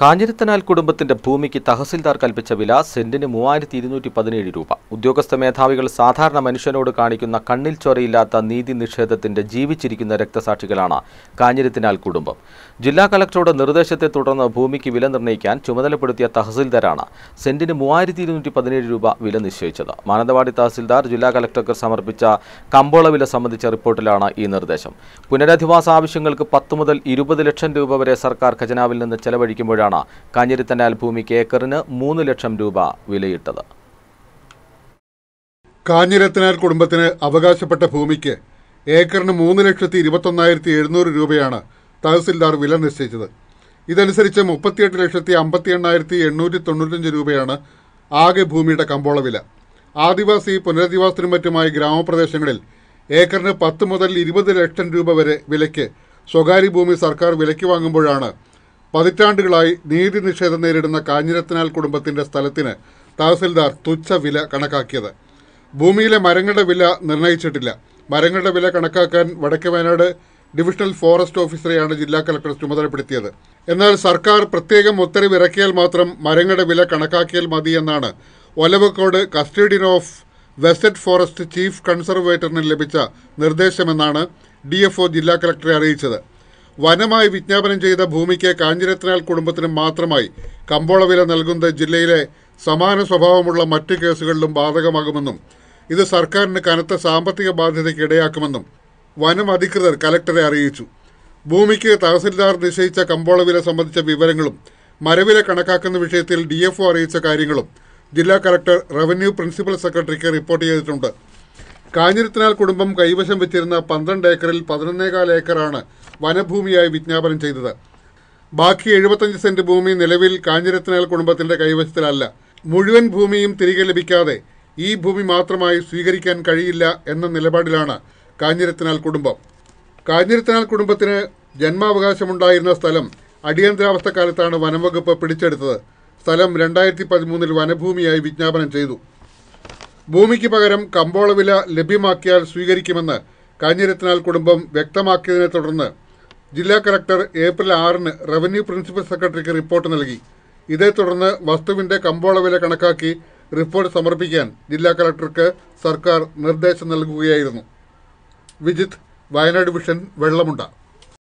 കാഞ്ഞിരത്തനാൽ കുടുംബത്തിന്റെ ഭൂമിക്ക് തഹസിൽദാർ കൽപ്പിച്ച വില സെന്റിന് മൂവായിരത്തി ഇരുന്നൂറ്റി പതിനേഴ് രൂപ ഉദ്യോഗസ്ഥ മേധാവികൾ സാധാരണ മനുഷ്യനോട് കാണിക്കുന്ന കണ്ണിൽ ചൊരയില്ലാത്ത നീതി നിഷേധത്തിന്റെ ജീവിച്ചിരിക്കുന്ന രക്തസാക്ഷികളാണ് കാഞ്ഞിരത്തിനാൽ കുടുംബം ജില്ലാ കളക്ടറുടെ നിർദ്ദേശത്തെ തുടർന്ന് ഭൂമിക്ക് വില നിർണ്ണയിക്കാൻ ചുമതലപ്പെടുത്തിയ തഹസിൽദാരാണ് സെന്റിന് മൂവായിരത്തി ഇരുന്നൂറ്റി പതിനേഴ് രൂപ വില നിശ്ചയിച്ചത് മാനന്തവാടി തഹസിൽദാർ ജില്ലാ കളക്ടർക്ക് സമർപ്പിച്ച കമ്പോള വില സംബന്ധിച്ച റിപ്പോർട്ടിലാണ് ഈ നിർദ്ദേശം പുനരധിവാസ ആവശ്യങ്ങൾക്ക് പത്ത് മുതൽ ഇരുപത് ലക്ഷം രൂപ വരെ സർക്കാർ ഖജനാവിൽ നിന്ന് ചെലവഴിക്കുമ്പോഴാണ് കരാറിലാണ് കാഞ്ഞിരിത്തനാൽ ഭൂമിക്ക് ഏക്കറിന് മൂന്ന് ലക്ഷം രൂപ വിലയിട്ടത് കാഞ്ഞിരത്തനാൽ കുടുംബത്തിന് അവകാശപ്പെട്ട ഭൂമിക്ക് ഏക്കറിന് മൂന്ന് ലക്ഷത്തി ഇരുപത്തൊന്നായിരത്തി എഴുന്നൂറ് രൂപയാണ് തഹസിൽദാർ വില നിശ്ചയിച്ചത് ഇതനുസരിച്ച് മുപ്പത്തിയെട്ട് ലക്ഷത്തി അമ്പത്തി എണ്ണായിരത്തി എണ്ണൂറ്റി തൊണ്ണൂറ്റഞ്ച് രൂപയാണ് ആകെ ഭൂമിയുടെ കമ്പോള വില ആദിവാസി പുനരധിവാസത്തിനും മറ്റുമായ ഗ്രാമപ്രദേശങ്ങളിൽ ഏക്കറിന് പത്ത് മുതൽ ഇരുപത് ലക്ഷം രൂപ വരെ വിലയ്ക്ക് സ്വകാര്യ ഭൂമി സർക്കാർ വിലയ്ക്ക് വാങ്ങുമ്പോഴാണ് പതിറ്റാണ്ടുകളായി നീതി നിഷേധം നേരിടുന്ന കാഞ്ഞിരത്തിനാൽ കുടുംബത്തിന്റെ സ്ഥലത്തിന് തഹസിൽദാർ തുച്ഛ വില കണക്കാക്കിയത് ഭൂമിയിലെ മരങ്ങളുടെ വില നിർണയിച്ചിട്ടില്ല മരങ്ങളുടെ വില കണക്കാക്കാൻ വടക്കേ വയനാട് ഡിവിഷണൽ ഫോറസ്റ്റ് ഓഫീസറെയാണ് ജില്ലാ കലക്ടർ ചുമതലപ്പെടുത്തിയത് എന്നാൽ സർക്കാർ പ്രത്യേകം ഉത്തരവ് ഇറക്കിയാൽ മാത്രം മരങ്ങളുടെ വില കണക്കാക്കിയാൽ മതി എന്നാണ് Olavakkode custodian of west forest chief കൺസർവേറ്ററിന് ലഭിച്ച നിർദ്ദേശമെന്നാണ് ഡി ജില്ലാ കലക്ടറെ അറിയിച്ചത് വനമായി വിജ്ഞാപനം ചെയ്ത ഭൂമിക്ക് കാഞ്ഞിരത്തിനാൽ കുടുംബത്തിന് മാത്രമായി കമ്പോള വില നൽകുന്നത് ജില്ലയിലെ സമാന സ്വഭാവമുള്ള മറ്റു കേസുകളിലും ബാധകമാകുമെന്നും ഇത് സർക്കാരിന് കനത്ത സാമ്പത്തിക ബാധ്യതയ്ക്ക് ഇടയാക്കുമെന്നും വനം അധികൃതർ കലക്ടറെ അറിയിച്ചു ഭൂമിക്ക് തഹസിൽദാർ നിശ്ചയിച്ച കമ്പോള വില സംബന്ധിച്ച വിവരങ്ങളും മരവില കണക്കാക്കുന്ന വിഷയത്തിൽ ഡി അറിയിച്ച കാര്യങ്ങളും ജില്ലാ കലക്ടർ റവന്യൂ പ്രിൻസിപ്പൽ സെക്രട്ടറിക്ക് റിപ്പോർട്ട് ചെയ്തിട്ടുണ്ട് കാഞ്ഞിരത്തിനാൽ കുടുംബം കൈവശം വെച്ചിരുന്ന പന്ത്രണ്ട് ഏക്കറിൽ പതിനൊന്നേകാൽ ഏക്കറാണ് വനഭൂമിയായി വിജ്ഞാപനം ചെയ്തത് ബാക്കി എഴുപത്തഞ്ച് സെന്റ് ഭൂമി നിലവിൽ കാഞ്ഞിരത്തിനാൽ കുടുംബത്തിന്റെ കൈവശത്തിലല്ല മുഴുവൻ ഭൂമിയും തിരികെ ലഭിക്കാതെ ഈ ഭൂമി മാത്രമായി സ്വീകരിക്കാൻ കഴിയില്ല എന്ന നിലപാടിലാണ് കാഞ്ഞിരത്തിനാൽ കുടുംബം കാഞ്ഞിരത്തിനാൽ കുടുംബത്തിന് ജന്മാവകാശമുണ്ടായിരുന്ന സ്ഥലം അടിയന്തരാവസ്ഥക്കാലത്താണ് വനംവകുപ്പ് പിടിച്ചെടുത്തത് സ്ഥലം രണ്ടായിരത്തി പതിമൂന്നിൽ വനഭൂമിയായി വിജ്ഞാപനം ചെയ്തു ഭൂമിക്ക് പകരം കമ്പോള വില ലഭ്യമാക്കിയാൽ സ്വീകരിക്കുമെന്ന് കാഞ്ഞിരത്തിനാൽ കുടുംബം വ്യക്തമാക്കിയതിനെ തുടർന്ന് ജില്ലാ കളക്ടർ ഏപ്രിൽ ആറിന് റവന്യൂ പ്രിൻസിപ്പൽ സെക്രട്ടറിക്ക് റിപ്പോർട്ട് നൽകി ഇതേ തുടർന്ന് വസ്തുവിന്റെ കമ്പോള വില കണക്കാക്കി റിപ്പോർട്ട് സമർപ്പിക്കാൻ ജില്ലാ കളക്ടർക്ക് സർക്കാർ നിർദ്ദേശം നൽകുകയായിരുന്നു വിജിത്ത് വയനാട് വിഷൻ വെള്ളമുണ്ട